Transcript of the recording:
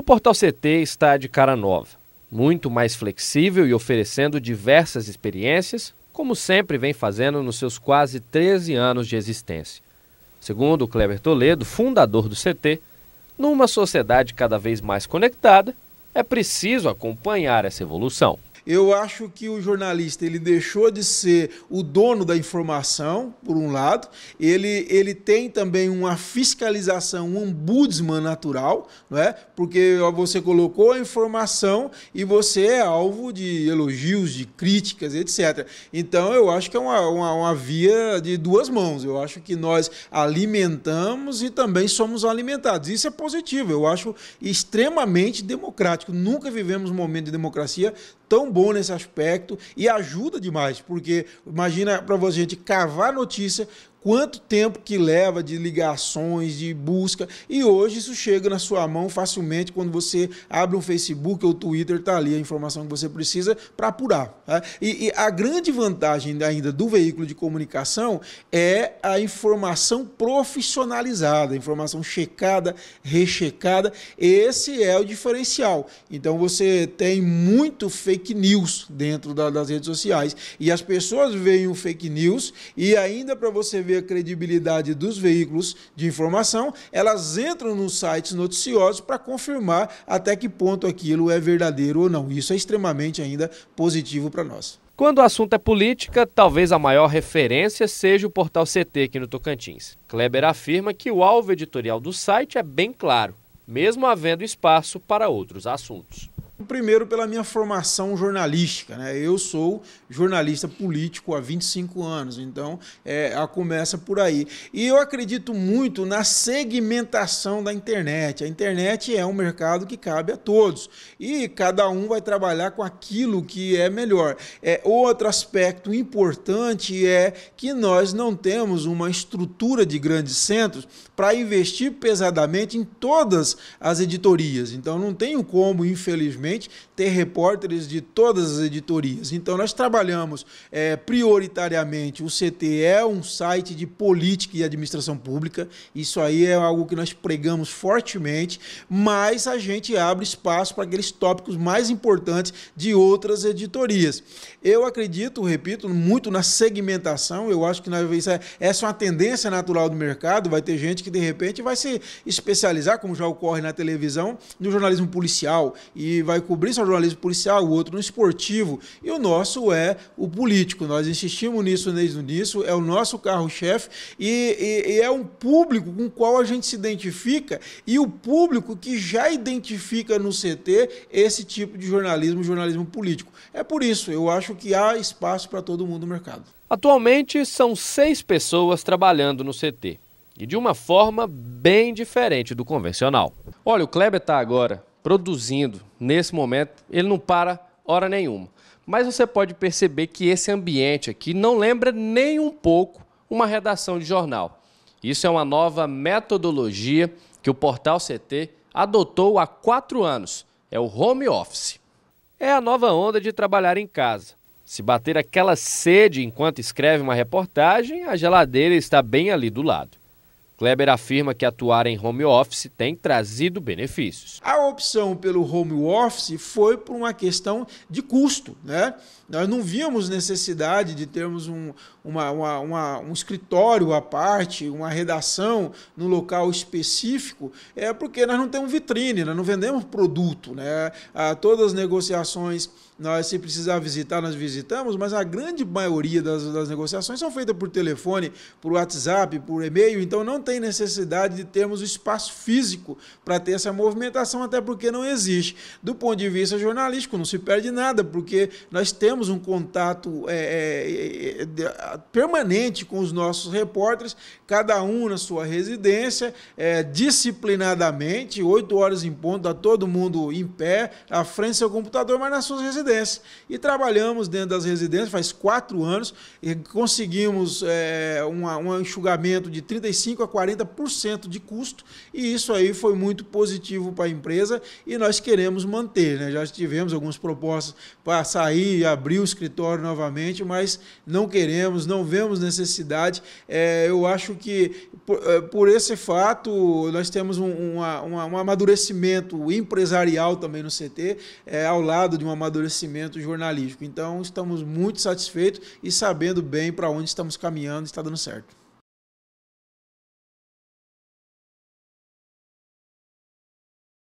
O Portal CT está de cara nova, muito mais flexível e oferecendo diversas experiências, como sempre vem fazendo nos seus quase 13 anos de existência. Segundo o Kleber Toledo, fundador do CT, numa sociedade cada vez mais conectada, é preciso acompanhar essa evolução. Eu acho que o jornalista ele deixou de ser o dono da informação, por um lado, ele, ele tem também uma fiscalização, um ombudsman natural, não é? porque você colocou a informação e você é alvo de elogios, de críticas, etc. Então eu acho que é uma, uma, uma via de duas mãos. Eu acho que nós alimentamos e também somos alimentados. Isso é positivo, eu acho extremamente democrático. Nunca vivemos um momento de democracia tão bom nesse aspecto e ajuda demais, porque imagina para você gente cavar notícia quanto tempo que leva de ligações, de busca. E hoje isso chega na sua mão facilmente quando você abre um Facebook ou Twitter, está ali a informação que você precisa para apurar. Tá? E, e, a grande vantagem ainda do veículo de comunicação é a informação profissionalizada, informação checada, rechecada. Esse é o diferencial. Então você tem muito fake news dentro da, das redes sociais. E as pessoas veem o fake news e ainda para você ver ver a credibilidade dos veículos de informação, elas entram nos sites noticiosos para confirmar até que ponto aquilo é verdadeiro ou não. Isso é extremamente ainda positivo para nós. Quando o assunto é política, talvez a maior referência seja o portal CT aqui no Tocantins. Kleber afirma que o alvo editorial do site é bem claro, mesmo havendo espaço para outros assuntos. Primeiro, pela minha formação jornalística. Né? Eu sou jornalista político há 25 anos, então é, a começa por aí. E eu acredito muito na segmentação da internet. A internet é um mercado que cabe a todos e cada um vai trabalhar com aquilo que é melhor. É, outro aspecto importante é que nós não temos uma estrutura de grandes centros para investir pesadamente em todas as editorias. Então, não tenho como, infelizmente, ter repórteres de todas as editorias. Então, nós trabalhamos é, prioritariamente. O CT é um site de política e administração pública. Isso aí é algo que nós pregamos fortemente, mas a gente abre espaço para aqueles tópicos mais importantes de outras editorias. Eu acredito, repito, muito na segmentação. Eu acho que na é, essa é uma tendência natural do mercado. Vai ter gente que, de repente, vai se especializar, como já ocorre na televisão, no jornalismo policial e vai vai cobrir só jornalismo policial, o outro no esportivo, e o nosso é o político. Nós insistimos nisso desde o início, é o nosso carro-chefe e, e, e, é um público com o qual a gente se identifica e o público que já identifica no CT esse tipo de jornalismo, jornalismo político. É por isso, eu acho que há espaço para todo mundo no mercado. Atualmente são seis pessoas trabalhando no CT e de uma forma bem diferente do convencional. Olha, o Kleber está agora produzindo nesse momento, ele não para hora nenhuma. Mas você pode perceber que esse ambiente aqui não lembra nem um pouco uma redação de jornal. Isso é uma nova metodologia que o Portal CT adotou há quatro anos. É o home office. É a nova onda de trabalhar em casa. Se bater aquela sede enquanto escreve uma reportagem, a geladeira está bem ali do lado. Kleber afirma que atuar em home office tem trazido benefícios. A opção pelo home office foi por uma questão de custo. Né? Nós não víamos necessidade de termos um, uma, uma, uma, um escritório à parte, uma redação no local específico, é porque nós não temos vitrine, nós não vendemos produto. Né? Ah, todas as negociações, nós, se precisar visitar, nós visitamos, mas a grande maioria das, das negociações são feitas por telefone, por WhatsApp, por e-mail, então não tem necessidade de termos o espaço físico para ter essa movimentação, até porque não existe. Do ponto de vista jornalístico, não se perde nada, porque nós temos um contato. É, é, é, é permanente com os nossos repórteres, cada um na sua residência, é, disciplinadamente, oito horas em ponto, a tá todo mundo em pé, à frente do seu computador, mas nas suas residências. E trabalhamos dentro das residências faz quatro anos e conseguimos é, uma, um enxugamento de 35% a 40% de custo, e isso aí foi muito positivo para a empresa e nós queremos manter. Né? Já tivemos algumas propostas para sair e abrir o escritório novamente, mas não queremos vemos, não vemos necessidade. É, eu acho que por, é, por, esse fato nós temos um, uma, uma, um amadurecimento empresarial também no CT, é, ao lado de um amadurecimento jornalístico. Então estamos muito satisfeitos e sabendo bem para onde estamos caminhando, está dando certo.